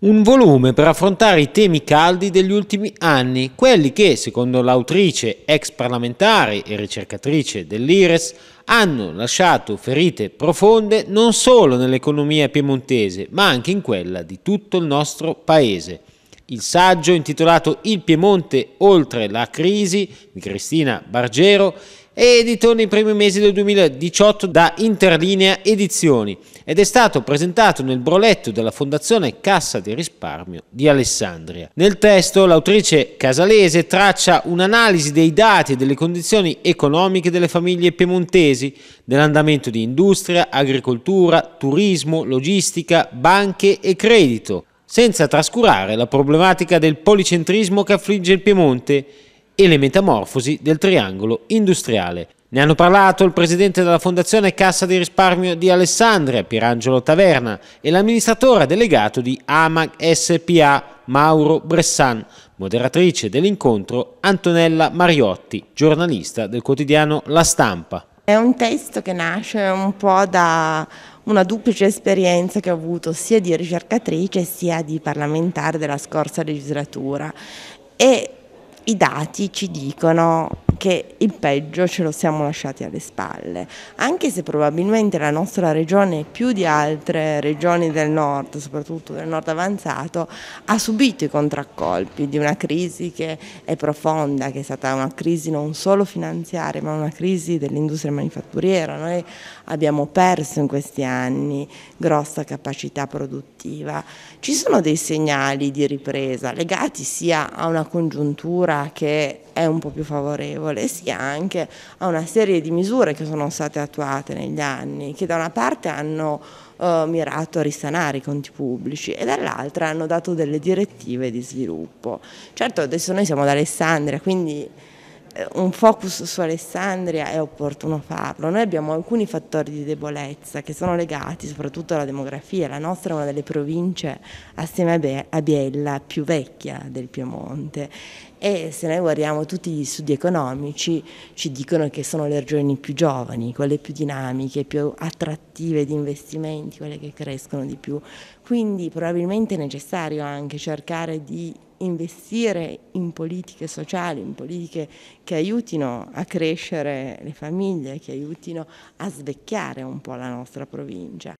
Un volume per affrontare i temi caldi degli ultimi anni, quelli che, secondo l'autrice ex parlamentare e ricercatrice dell'IRES, hanno lasciato ferite profonde non solo nell'economia piemontese, ma anche in quella di tutto il nostro paese. Il saggio intitolato Il Piemonte oltre la crisi di Cristina Bargero edito nei primi mesi del 2018 da Interlinea Edizioni ed è stato presentato nel broletto della Fondazione Cassa di Risparmio di Alessandria. Nel testo l'autrice casalese traccia un'analisi dei dati e delle condizioni economiche delle famiglie piemontesi, dell'andamento di industria, agricoltura, turismo, logistica, banche e credito, senza trascurare la problematica del policentrismo che affligge il Piemonte e le metamorfosi del triangolo industriale. Ne hanno parlato il presidente della Fondazione Cassa di Risparmio di Alessandria, Pierangelo Taverna, e l'amministratore delegato di AMAG SPA, Mauro Bressan, moderatrice dell'incontro Antonella Mariotti, giornalista del quotidiano La Stampa. È un testo che nasce un po' da una duplice esperienza che ho avuto sia di ricercatrice sia di parlamentare della scorsa legislatura e i dati ci dicono che il peggio ce lo siamo lasciati alle spalle, anche se probabilmente la nostra regione più di altre regioni del nord, soprattutto del nord avanzato, ha subito i contraccolpi di una crisi che è profonda, che è stata una crisi non solo finanziaria, ma una crisi dell'industria manifatturiera. Noi abbiamo perso in questi anni grossa capacità produttiva. Ci sono dei segnali di ripresa legati sia a una congiuntura che è un po' più favorevole, consapevole sia anche a una serie di misure che sono state attuate negli anni, che da una parte hanno eh, mirato a risanare i conti pubblici e dall'altra hanno dato delle direttive di sviluppo. Certo adesso noi siamo ad Alessandria, quindi eh, un focus su Alessandria è opportuno farlo. Noi abbiamo alcuni fattori di debolezza che sono legati soprattutto alla demografia. La nostra è una delle province assieme a Biella più vecchia del Piemonte e se noi guardiamo tutti gli studi economici ci dicono che sono le regioni più giovani, quelle più dinamiche, più attrattive di investimenti, quelle che crescono di più. Quindi probabilmente è necessario anche cercare di investire in politiche sociali, in politiche che aiutino a crescere le famiglie, che aiutino a svecchiare un po' la nostra provincia.